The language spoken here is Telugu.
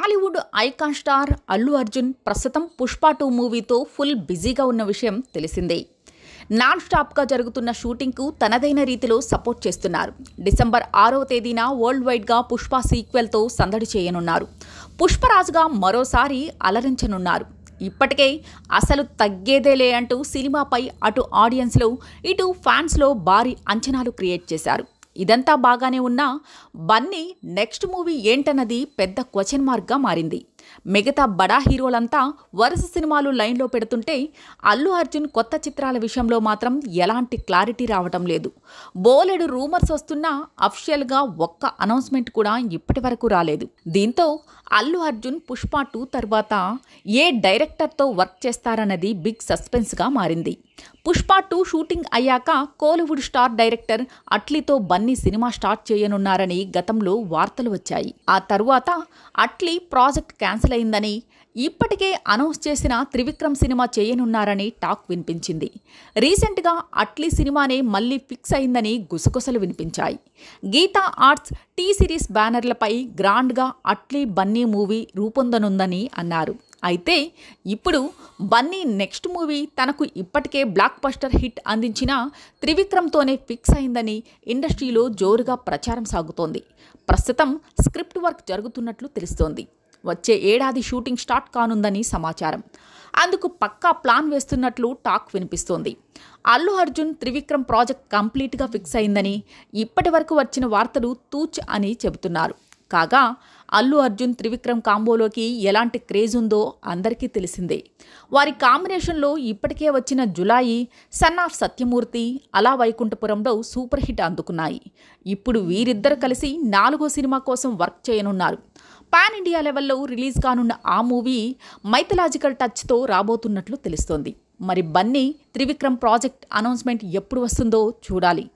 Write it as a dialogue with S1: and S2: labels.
S1: టాలీవుడ్ ఐకాన్ స్టార్ అల్లు అర్జున్ ప్రస్తుతం పుష్ప టూ మూవీతో ఫుల్ బిజీగా ఉన్న విషయం తెలిసిందే నాన్ స్టాప్గా జరుగుతున్న షూటింగ్కు తనదైన రీతిలో సపోర్ట్ చేస్తున్నారు డిసెంబర్ ఆరవ తేదీన వరల్డ్ వైడ్గా పుష్ప సీక్వెల్తో సందడి చేయనున్నారు పుష్పరాజుగా మరోసారి అలరించనున్నారు ఇప్పటికే అసలు తగ్గేదేలే అంటూ సినిమాపై అటు ఆడియన్స్లో ఇటు ఫ్యాన్స్లో భారీ అంచనాలు క్రియేట్ చేశారు ఇదంతా బాగానే ఉన్నా బన్నీ నెక్స్ట్ మూవీ ఏంటన్నది పెద్ద క్వశ్చన్ మార్క్గా మారింది మిగతా బడా హీరోలంతా వరుస సినిమాలు లైన్లో పెడుతుంటే అల్లు అర్జున్ కొత్త చిత్రాల విషయంలో మాత్రం ఎలాంటి క్లారిటీ రావటం లేదు బోలెడు రూమర్స్ వస్తున్నా అఫిషియల్గా ఒక్క అనౌన్స్మెంట్ కూడా ఇప్పటి రాలేదు దీంతో అల్లు అర్జున్ పుష్ప టూ తర్వాత ఏ డైరెక్టర్తో వర్క్ చేస్తారన్నది బిగ్ సస్పెన్స్గా మారింది పుష్ప టూ షూటింగ్ అయ్యాక కోలీవుడ్ స్టార్ డైరెక్టర్ అట్లీతో బన్నీ సినిమా స్టార్ట్ చేయనున్నారని గతంలో వార్తలు వచ్చాయి ఆ తరువాత అట్లీ ప్రాజెక్ట్ క్యాన్సిల్ అయిందని ఇప్పటికే అనౌన్స్ చేసిన త్రివిక్రమ్ సినిమా చేయనున్నారని టాక్ వినిపించింది రీసెంట్గా అట్లీ సినిమానే మళ్ళీ ఫిక్స్ అయిందని గుసగుసలు వినిపించాయి గీతా ఆర్ట్స్ టీ సిరీస్ బ్యానర్లపై గ్రాండ్గా అట్లీ బన్నీ మూవీ రూపొందనుందని అన్నారు అయితే ఇప్పుడు బన్నీ నెక్స్ట్ మూవీ తనకు ఇప్పటికే బ్లాక్ బస్టర్ హిట్ అందించిన త్రివిక్రమ్తోనే ఫిక్స్ అయిందని ఇండస్ట్రీలో జోరుగా ప్రచారం సాగుతోంది ప్రస్తుతం స్క్రిప్ట్ వర్క్ జరుగుతున్నట్లు తెలుస్తోంది వచ్చే ఏడాది షూటింగ్ స్టార్ట్ కానుందని సమాచారం అందుకు పక్కా ప్లాన్ వేస్తున్నట్లు టాక్ వినిపిస్తోంది అల్లు అర్జున్ త్రివిక్రమ్ ప్రాజెక్ట్ కంప్లీట్గా ఫిక్స్ అయిందని ఇప్పటి వరకు వచ్చిన వార్తలు తూచ్ అని చెబుతున్నారు కాగా అల్లు అర్జున్ త్రివిక్రమ్ కాంబోలోకి ఎలాంటి క్రేజ్ ఉందో అందరికీ తెలిసిందే వారి కాంబినేషన్లో ఇప్పటికే వచ్చిన జులాయి సన్ ఆఫ్ సత్యమూర్తి అలా వైకుంఠపురంలో సూపర్ హిట్ అందుకున్నాయి ఇప్పుడు వీరిద్దరు కలిసి నాలుగో సినిమా కోసం వర్క్ చేయనున్నారు పాన్ ఇండియా లెవెల్లో రిలీజ్ కానున్న ఆ మూవీ మైథలాజికల్ టచ్తో రాబోతున్నట్లు తెలుస్తోంది మరి బన్నీ త్రివిక్రమ్ ప్రాజెక్ట్ అనౌన్స్మెంట్ ఎప్పుడు వస్తుందో చూడాలి